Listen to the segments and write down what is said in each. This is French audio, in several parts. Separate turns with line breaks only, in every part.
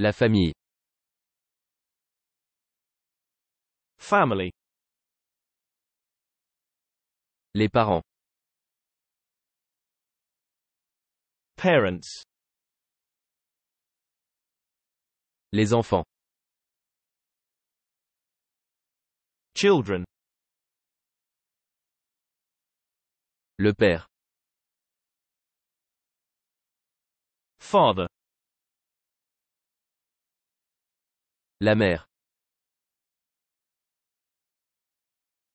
La famille. Family. Les parents. Parents. Les enfants. Children. Le père. Father. La mère.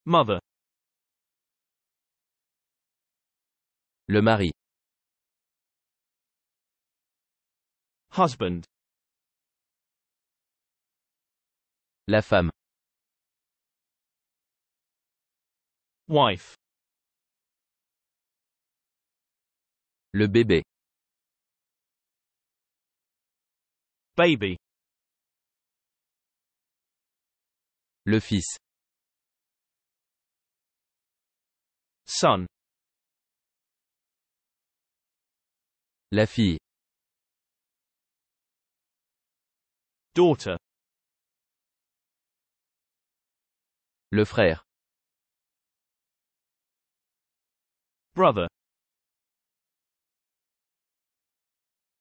Mother. Le mari. Husband. La femme. Wife. Le bébé. Baby. le fils son la fille daughter le frère brother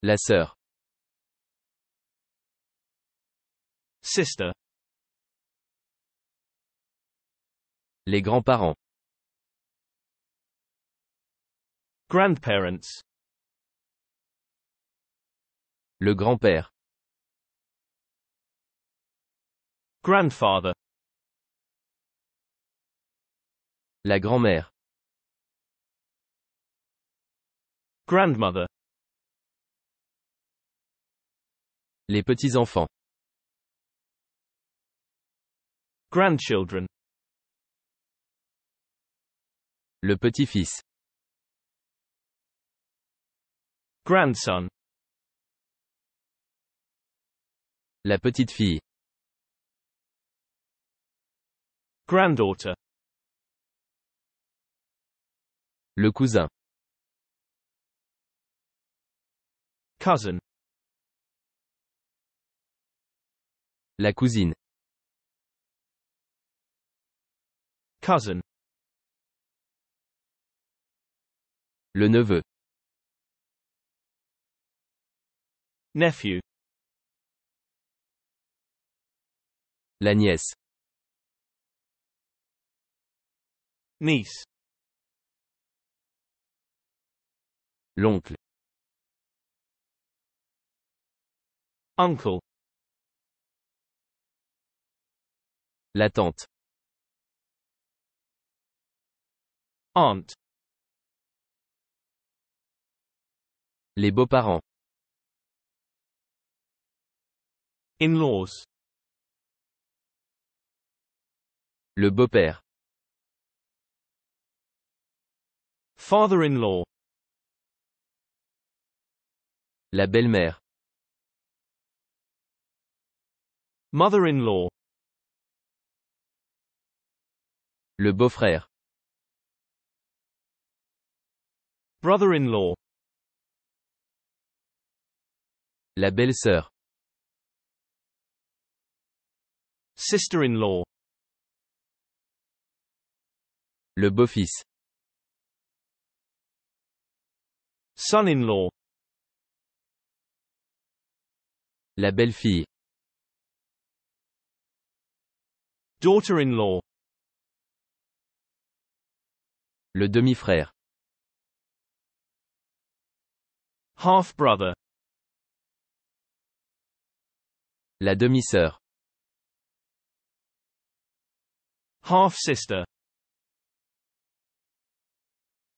la sœur sister Les grands-parents. Grandparents. Le grand-père. Grandfather. La grand-mère. Grandmother. Les petits-enfants. Grandchildren. Le petit-fils. Grandson. La petite-fille. Granddaughter. Le cousin. Cousin. La cousine. Cousin. Le neveu. Nephew. La nièce. Niece. L'oncle. Uncle. La tante. Aunt. Les beaux-parents. In-laws. Le beau-père. Father-in-law. La belle-mère. Mother-in-law. Le beau-frère. Brother-in-law. La belle-sœur. Sister-in-law. Le beau-fils. Son-in-law. La belle-fille. Daughter-in-law. Le demi-frère. Half-brother. La demi-sœur. Half sister.